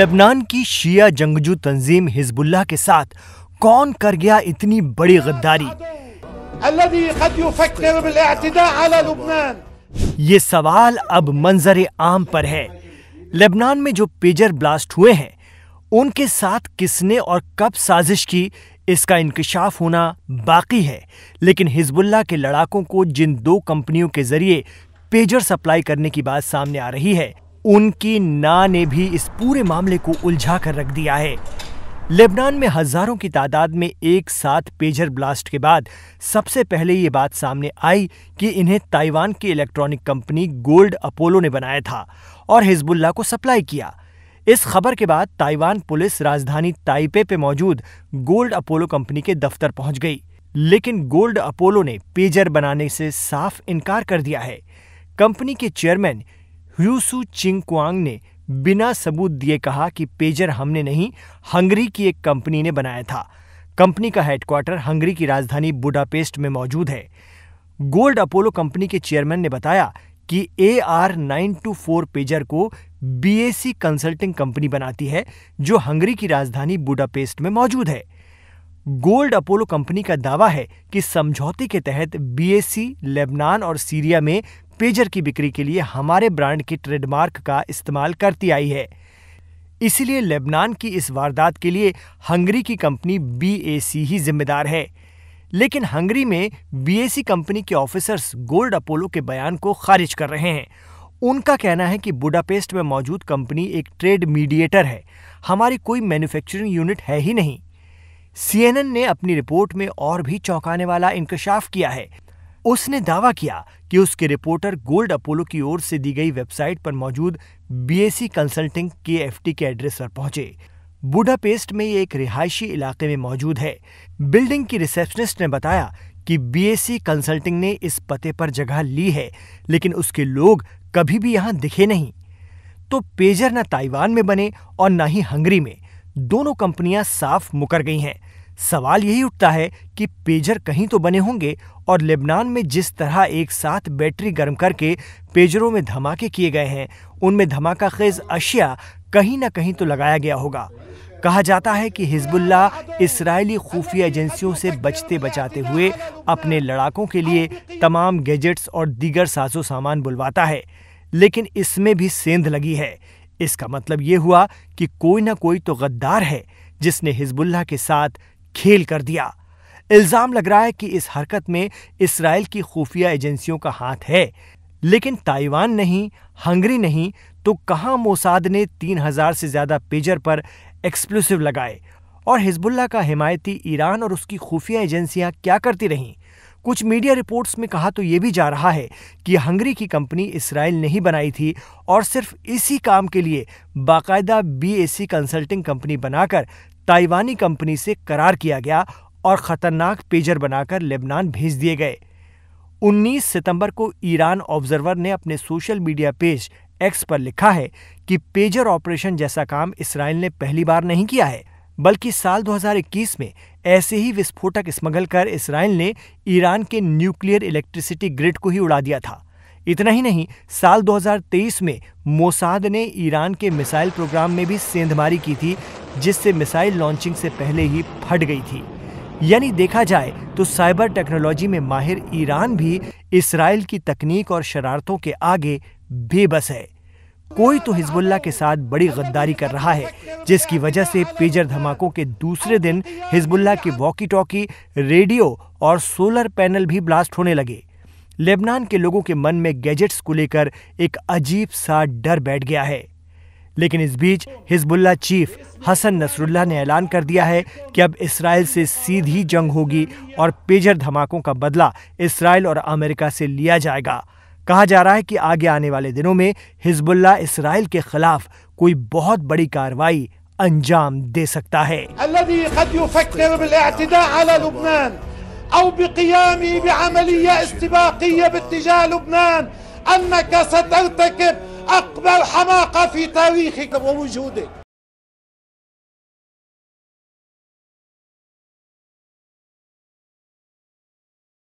Lebanon की शिया जंगजू तंजीम Hezbollah के साथ कौन कर गया इतनी बड़ी गद्दारी ये सवाल अब मंजर आम पर है लेबनान में जो पेजर ब्लास्ट हुए हैं उनके साथ किसने और कब साजिश की इसका इंकशाफ होना बाकी है लेकिन हिजबुल्ला के लड़ाकों को जिन दो कंपनियों के जरिए पेजर सप्लाई करने की बात सामने आ रही है उनकी ना ने भी इस पूरे मामले को उलझा कर रख दिया है लेबनान में हजारों की तादाद में एक साथ पेजर ब्लास्ट के बाद सबसे पहले ये बात सामने आई कि इन्हें ताइवान की इलेक्ट्रॉनिक कंपनी गोल्ड अपोलो ने बनाया था और हिजबुल्ला को सप्लाई किया इस खबर के बाद ताइवान पुलिस राजधानी ताइपे पे मौजूद गोल्ड अपोलो कंपनी के दफ्तर पहुंच गई लेकिन गोल्ड अपोलो ने पेजर बनाने से साफ इनकार कर दिया है कंपनी के चेयरमैन ह्यूसु चिंगक्वांग ने बिना सबूत दिए कहा कि पेजर हमने नहीं हंगरी की एक कंपनी ने बनाया था कंपनी का हेडक्वार्टर हंगरी की राजधानी बुडापेस्ट में मौजूद है गोल्ड अपोलो कंपनी के चेयरमैन ने बताया कि A R nine two four pager को बी सी कंसल्टिंग कंपनी बनाती है जो हंगरी की राजधानी बुडापेस्ट में मौजूद है गोल्ड अपोलो कंपनी का दावा है कि समझौते के तहत बी सी लेबनान और सीरिया में पेजर की बिक्री के लिए हमारे ब्रांड की ट्रेडमार्क का इस्तेमाल करती आई है इसलिए लेबनान की इस वारदात के लिए हंगरी की कंपनी बी ही जिम्मेदार है लेकिन हंगरी में बी कंपनी के ऑफिसर्स गोल्ड अपोलो के बयान को खारिज कर रहे हैं उनका कहना है कि बुडापेस्ट में मौजूद कंपनी एक ट्रेड मीडिएटर है हमारी कोई मैन्युफैक्चरिंग यूनिट है ही नहीं सीएनएन ने अपनी रिपोर्ट में और भी चौंकाने वाला इंकशाफ किया है उसने दावा किया कि उसके रिपोर्टर गोल्ड अपोलो की ओर से दी गई वेबसाइट पर मौजूद बीएससी कंसल्टिंग एफ के एड्रेस पर पहुंचे बुडापेस्ट में ये एक रिहायशी इलाके में मौजूद है बिल्डिंग की रिसेप्शनिस्ट ने बताया कि बीएससी कंसल्टिंग ने इस पते पर जगह ली है लेकिन उसके लोग कभी भी यहाँ दिखे नहीं तो पेजर न ताइवान में बने और न ही हंगरी में दोनों कंपनियां साफ मुकर गई हैं सवाल यही उठता है कि पेजर कहीं तो बने होंगे और लेबनान में जिस तरह एक साथ बैटरी गर्म करके पेजरों में धमाके किए गए हैं उनमें धमाका खेज अशिया कहीं ना कहीं तो लगाया गया होगा कहा जाता है कि हिजबुल्ला इसराइली खुफिया एजेंसियों से बचते बचाते हुए अपने लड़ाकों के लिए तमाम गैजेट्स और दीगर साजो सामान बुलवाता है लेकिन इसमें भी सेंध लगी है इसका मतलब ये हुआ कि कोई ना कोई तो गद्दार है जिसने हिजबुल्ला के साथ खेल कर दिया इल्ज़ाम लग रहा है कि इस हरकत में इसराइल की खुफिया एजेंसियों का हाथ है लेकिन ताइवान नहीं हंगरी नहीं तो कहां मोसाद ने 3000 से ज़्यादा पेजर पर एक्सप्लोसिव लगाए और हिजबुल्ला का हिमायती ईरान और उसकी खुफिया एजेंसियां क्या करती रहीं कुछ मीडिया रिपोर्ट्स में कहा तो ये भी जा रहा है कि हंगरी की कंपनी इसराइल ने ही बनाई थी और सिर्फ इसी काम के लिए बाकायदा बीएसी कंसल्टिंग कंपनी बनाकर ताइवानी कंपनी से करार किया गया और ख़तरनाक पेजर बनाकर लेबनान भेज दिए गए 19 सितंबर को ईरान ऑब्जर्वर ने अपने सोशल मीडिया पेज एक्स पर लिखा है कि पेजर ऑपरेशन जैसा काम इसराइल ने पहली बार नहीं किया है बल्कि साल 2021 में ऐसे ही विस्फोटक स्मगल कर इसराइल ने ईरान के न्यूक्लियर इलेक्ट्रिसिटी ग्रिड को ही उड़ा दिया था इतना ही नहीं साल 2023 में मोसाद ने ईरान के मिसाइल प्रोग्राम में भी सेंधमारी की थी जिससे मिसाइल लॉन्चिंग से पहले ही फट गई थी यानी देखा जाए तो साइबर टेक्नोलॉजी में माहिर ईरान भी इसराइल की तकनीक और शरारतों के आगे बेबस है कोई तो हिजबुल्ला के साथ बड़ी गद्दारी कर रहा है जिसकी वजह से पेजर धमाकों के दूसरे दिन हिजबुल्ला के वॉकी टॉकी रेडियो और सोलर पैनल भी ब्लास्ट होने लगे लेबनान के लोगों के मन में गैजेट्स को लेकर एक अजीब सा डर बैठ गया है लेकिन इस बीच हिजबुल्ला चीफ हसन नसरुल्ला ने ऐलान कर दिया है कि अब इसराइल से सीधी जंग होगी और पेजर धमाकों का बदला इसराइल और अमेरिका से लिया जाएगा कहा जा रहा है कि आगे आने वाले दिनों में हिजबुल्ला इसराइल के खिलाफ कोई बहुत बड़ी कार्रवाई अंजाम दे सकता है أو بقيامه بعملية استباقية باتجاه لبنان أنك سترتكب أكبر حماقة في تاريخك ووجودك